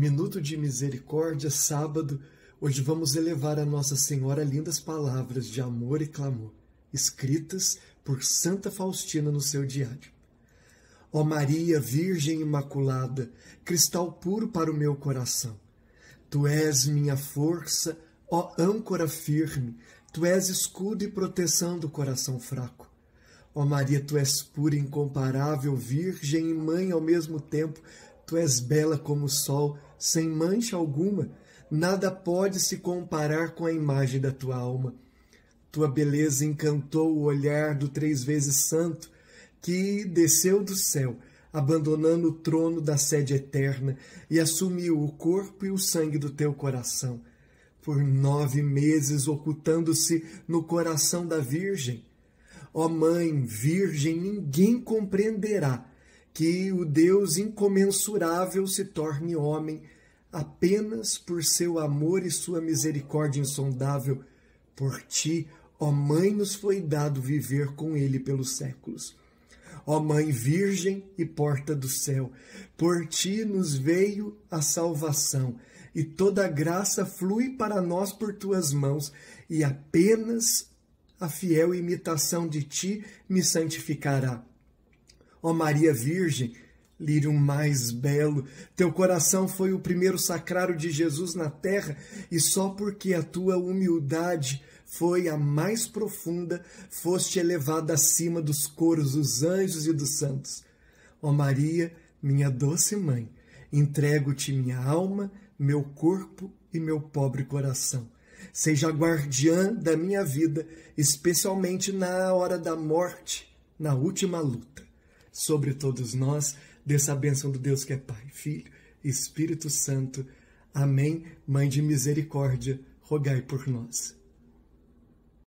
Minuto de Misericórdia, sábado. Hoje vamos elevar a Nossa Senhora lindas palavras de amor e clamor, escritas por Santa Faustina no seu diário. Ó Maria, Virgem Imaculada, cristal puro para o meu coração. Tu és minha força, ó âncora firme, tu és escudo e proteção do coração fraco. Ó Maria, tu és pura, incomparável, Virgem e Mãe ao mesmo tempo, Tu és bela como o sol, sem mancha alguma. Nada pode se comparar com a imagem da tua alma. Tua beleza encantou o olhar do três vezes santo, que desceu do céu, abandonando o trono da sede eterna e assumiu o corpo e o sangue do teu coração. Por nove meses ocultando-se no coração da Virgem. Ó Mãe, Virgem, ninguém compreenderá que o Deus incomensurável se torne homem apenas por seu amor e sua misericórdia insondável. Por ti, ó Mãe, nos foi dado viver com ele pelos séculos. Ó Mãe Virgem e Porta do Céu, por ti nos veio a salvação, e toda graça flui para nós por tuas mãos, e apenas a fiel imitação de ti me santificará Ó Maria Virgem, lírio mais belo, teu coração foi o primeiro sacrário de Jesus na terra, e só porque a tua humildade foi a mais profunda, foste elevada acima dos coros dos anjos e dos santos. Ó Maria, minha doce mãe, entrego-te minha alma, meu corpo e meu pobre coração. Seja a guardiã da minha vida, especialmente na hora da morte, na última luta sobre todos nós, dessa bênção do Deus que é Pai, Filho e Espírito Santo. Amém. Mãe de misericórdia, rogai por nós.